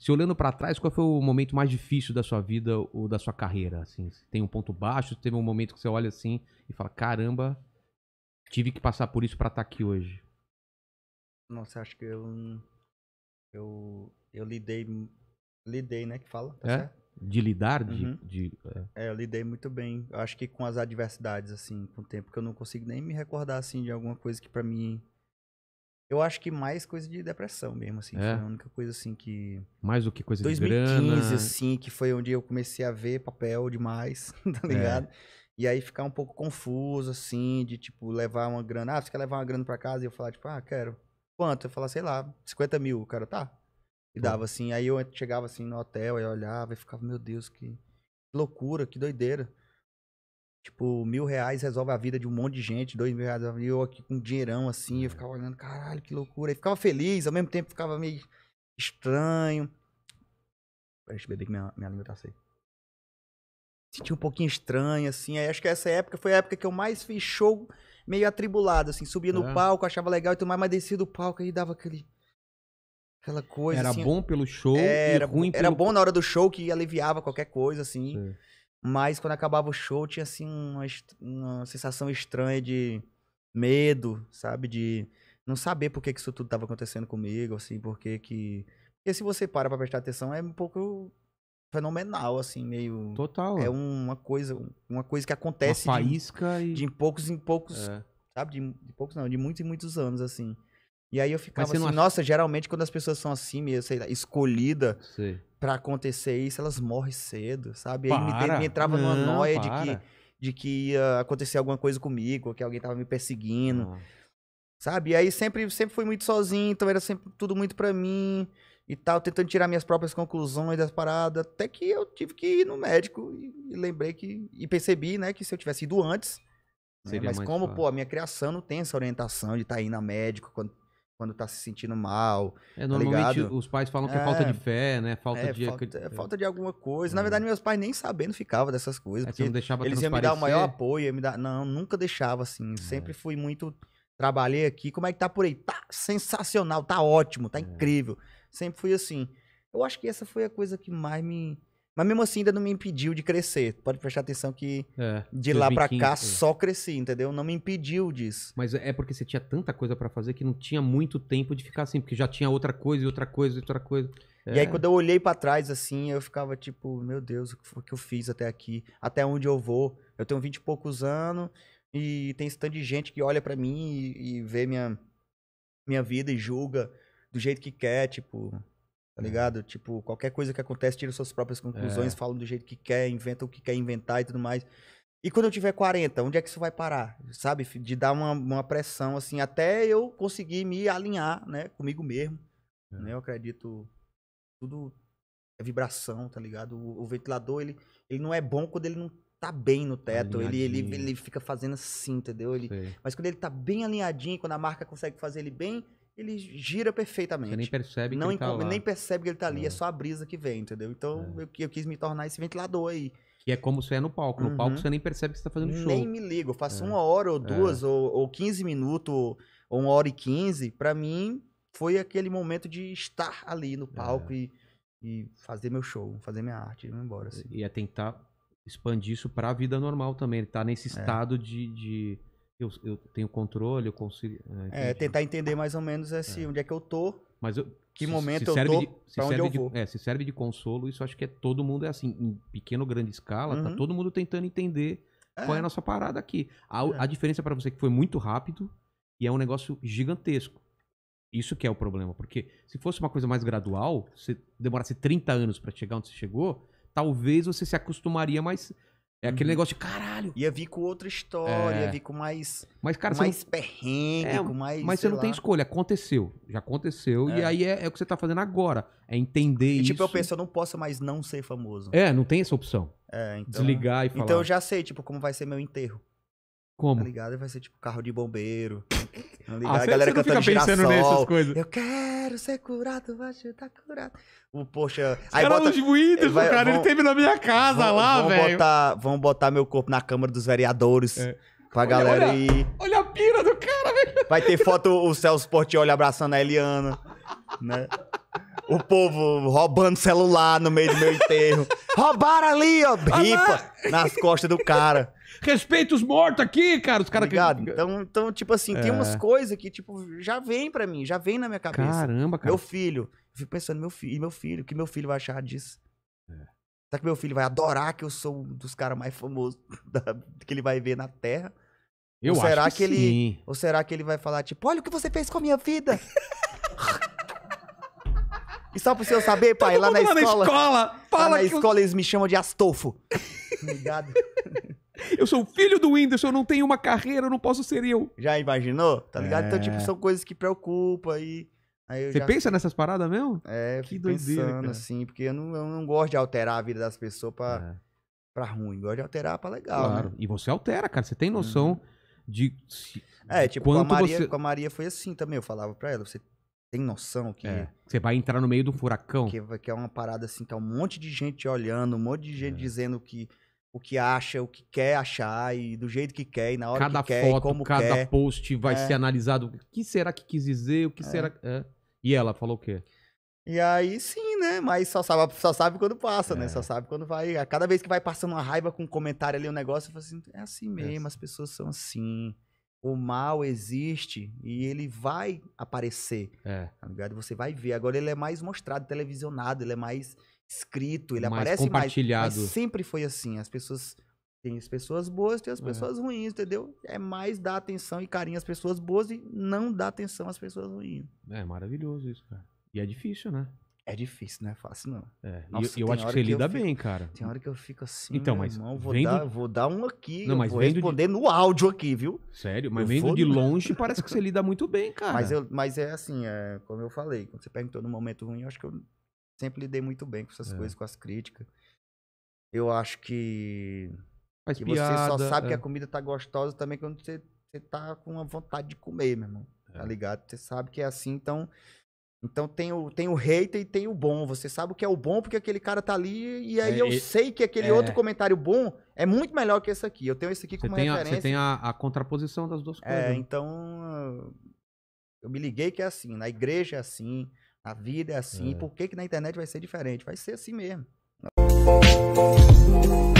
Se olhando para trás, qual foi o momento mais difícil da sua vida ou da sua carreira? Assim, tem um ponto baixo, teve um momento que você olha assim e fala: caramba, tive que passar por isso para estar tá aqui hoje. Nossa, acho que eu eu eu lidei lidei, né, que fala? Tá é? Certo? De lidar, de, uhum. de é. é. eu lidei muito bem. Eu acho que com as adversidades assim, com o tempo que eu não consigo nem me recordar assim de alguma coisa que para mim eu acho que mais coisa de depressão mesmo, assim. É? Foi a única coisa, assim, que... Mais do que coisa 2015, de 2015, assim, que foi onde eu comecei a ver papel demais, tá é. ligado? É. E aí ficar um pouco confuso, assim, de, tipo, levar uma grana. Ah, você quer levar uma grana pra casa? E eu falar, tipo, ah, quero. Quanto? Eu falar, sei lá, 50 mil. O cara, tá. E Pô. dava, assim. Aí eu chegava, assim, no hotel, aí eu olhava e ficava, meu Deus, que loucura, que doideira. Tipo, mil reais resolve a vida de um monte de gente, dois mil reais. E eu aqui com um dinheirão assim, eu ficava olhando, caralho, que loucura. E ficava feliz, ao mesmo tempo ficava meio estranho. Peraí, deixa eu beber que minha, minha língua tá seca. Senti um pouquinho estranho, assim. Aí acho que essa época foi a época que eu mais fiz show meio atribulado, assim. Subia no é. palco, achava legal e tudo mais, mas descia do palco e dava aquele. Aquela coisa. Era assim, bom pelo show, é, era, e ruim era pelo... bom na hora do show que aliviava qualquer coisa, assim. Sim. Mas quando acabava o show, tinha assim uma, uma sensação estranha de medo, sabe? De não saber por que, que isso tudo estava acontecendo comigo, assim, por que que. Porque se você para pra prestar atenção, é um pouco fenomenal, assim, meio. Total. É uma coisa, uma coisa que acontece. Uma faísca de, e... de em poucos em poucos. É. Sabe? De, de, poucos não, de muitos e muitos anos, assim. E aí eu ficava assim, acha... nossa, geralmente quando as pessoas são assim, meio, sei lá, escolhida, Sim para acontecer isso, elas morrem cedo, sabe? Para. Aí me, me entrava Não, numa noia de que, de que ia acontecer alguma coisa comigo, que alguém tava me perseguindo. Não. Sabe? E aí sempre, sempre fui muito sozinho, então era sempre tudo muito para mim e tal, tentando tirar minhas próprias conclusões das paradas, até que eu tive que ir no médico e, e lembrei que e percebi, né, que se eu tivesse ido antes, né, mas como, pô, a minha criação não tem essa orientação de estar tá indo a médico quando quando tá se sentindo mal. É, tá normalmente os pais falam que é, é falta de fé, né? Falta é, de. Falta, é, falta, de alguma coisa. Na é. verdade, meus pais nem sabendo ficavam dessas coisas. É, porque eles iam me dar o maior apoio, me dar. Não, nunca deixava, assim. Sempre fui muito. Trabalhei aqui. Como é que tá por aí? Tá sensacional, tá ótimo, tá incrível. Sempre fui assim. Eu acho que essa foi a coisa que mais me mas mesmo assim ainda não me impediu de crescer. Pode prestar atenção que é, de lá para cá é. só cresci, entendeu? Não me impediu disso. Mas é porque você tinha tanta coisa para fazer que não tinha muito tempo de ficar assim, porque já tinha outra coisa e outra coisa e outra coisa. É. E aí é. quando eu olhei para trás assim, eu ficava tipo, meu Deus, o que foi que eu fiz até aqui? Até onde eu vou? Eu tenho vinte e poucos anos e tem esse tanto de gente que olha para mim e, e vê minha minha vida e julga do jeito que quer, tipo, Tá ligado? Tipo, qualquer coisa que acontece, tira suas próprias conclusões, é. fala do jeito que quer, inventa o que quer inventar e tudo mais. E quando eu tiver 40, onde é que isso vai parar? Sabe? De dar uma, uma pressão, assim, até eu conseguir me alinhar, né? Comigo mesmo. É. Né? Eu acredito. Tudo é vibração, tá ligado? O, o, ventilador, ele, ele não é bom quando ele não tá bem no teto. Ele, ele, ele fica fazendo assim, entendeu? Ele, mas quando ele tá bem alinhadinho, quando a marca consegue fazer ele bem ele gira perfeitamente. Você nem percebe não que ele está tá Nem percebe que ele tá ali, é. é só a brisa que vem, entendeu? Então é. eu, eu, quis me tornar esse ventilador aí. Que é como você é no palco. No palco uhum. você nem percebe que você tá fazendo show. Nem me ligo. Eu faço é. uma hora ou é. duas, ou, ou 15 minutos, ou uma hora e 15. Pra mim, foi aquele momento de estar ali no palco é. e, e fazer meu show, fazer minha arte, ir embora. Assim. E é tentar expandir isso pra vida normal também. Ele tá nesse é. estado de... de eu, eu tenho controle, eu consigo. É, é tentar entender mais ou menos assim, é. onde é que eu tô. Mas eu, que se, momento se eu tô, de, se onde eu de, vou. É, se serve de consolo, isso acho que é todo mundo é assim, em pequeno grande escala, tá uhum. tá todo mundo tentando entender é. qual é a nossa parada aqui. A, é. a diferença para você que foi muito rápido e é um negócio gigantesco. Isso que é o problema, porque se fosse uma coisa mais gradual, se demorasse 30 anos para chegar onde você chegou, talvez você se acostumaria mais é aquele uhum. negócio de caralho. Ia vir com outra história, é. ia vir com mais. Mas, cara, com mais não... perrengue, é, com mais. Mas você não lá. tem escolha, aconteceu. Já aconteceu. É. E aí é, é, o que você tá fazendo agora. É entender e, isso. Tipo, eu penso, eu não posso mais não ser famoso. É, não tem essa opção. É, então. Desligar e então falar. Então eu já sei, tipo, como vai ser meu enterro. Como? Tá ligado? Vai ser tipo carro de bombeiro. Ligado? Ah, a galera pensando girassol. Nessas coisas. Eu quero ser curado, vai ajudar curado. O poxa, aí bota os Whindersson, vai, cara, vão, ele teve na minha casa vão, lá, velho. Botar, vão botar meu corpo na Câmara dos Vereadores. É. Pra olha, galera olha, ir. Olha a pira do cara, velho. Vai ter foto o Celso Portioli abraçando a Eliana, né? O povo roubando celular no meio do meu enterro. Roubaram ali, ó. Ah, ripa nas costas do cara. Respeita os mortos aqui, cara. Os caras que. Então, então, tipo assim, é. tem umas é. coisas que, tipo, já vem pra mim, já vem na minha cabeça. Caramba, cara. Meu filho. Eu fico pensando, meu filho, meu filho, o que meu filho vai achar disso? É. Será que meu filho vai adorar que eu sou um dos caras mais famosos da, que ele vai ver na Terra? Eu ou será acho que, que ele, sim. Ou será que ele vai falar, tipo, olha o que você fez com a minha vida? E só pro senhor saber, pai, Todo lá na escola. Na escola fala lá na escola eu... eles me chamam de Astolfo. Obrigado. Eu sou filho do Whindersson, eu não tenho uma carreira, eu não posso ser eu. Já imaginou? Tá ligado? É... Então, tipo, é. são coisas que preocupam Aí Você já... pensa nessas paradas mesmo? É, que doideira, pensando, cara. assim, porque eu não, eu não gosto de alterar a vida das pessoas pra, é. Pra ruim, gosto de alterar pra legal. Claro. Né? E você altera, cara. Você tem noção uhum. de. É, tipo, com a, Maria, você... com a Maria foi assim também. Eu falava pra ela, você tem noção que. É. Você vai entrar no meio do furacão. Que, que, é uma parada assim, que é um monte de gente olhando, um monte de gente é. dizendo que, o que acha, o que quer achar, e do jeito que quer, e na hora cada que quer, foto, e como cada quer. Cada post vai é. ser analisado. O que será que quis dizer? O que é. será. É. E ela falou o quê? E aí sim, né? Mas só sabe, só sabe quando passa, né? É. Só sabe quando vai. A cada vez que vai passando uma raiva com um comentário ali, um negócio, eu falo assim, é assim mesmo, as pessoas são assim o mal existe e ele vai aparecer. É. Tá Você vai ver. Agora ele é mais mostrado, televisionado, ele é mais escrito, ele mais aparece compartilhado. mais. Mas sempre foi assim. As pessoas. Tem as pessoas boas, tem as é. pessoas é. ruins, entendeu? É mais dar atenção e carinho às pessoas boas e não dar atenção às pessoas ruins. É maravilhoso isso, cara. E é difícil, né? É difícil, não é fácil, não. É. Nossa, e eu, acho que você que lida fico, bem, cara. Tem hora que eu fico assim, então, mas irmão, vou, vendo... dar, vou dar um aqui, não, mas vou responder de... no áudio aqui, viu? Sério, mas eu vendo vou... de longe parece que você lida muito bem, cara. Mas, eu, mas é assim, é, como eu falei, quando você perguntou no momento ruim, eu acho que eu sempre lidei muito bem com essas é. coisas, com as críticas. Eu acho que, mas que piada, você só sabe é. que a comida tá gostosa também quando você, você tá com uma vontade de comer, meu irmão. Tá é. ligado? Você sabe que é assim, então... Então tem o, tem o hater e tem o bom. Você sabe o que é o bom porque aquele cara tá ali e aí é, eu e, sei que aquele é, outro comentário bom é muito melhor que esse aqui. Eu tenho esse aqui como referência. você tem a, a, contraposição das duas é, coisas. É, então eu me liguei que é assim. Na igreja é assim, na vida é assim. É. por que que na internet vai ser diferente? Vai ser assim mesmo. Música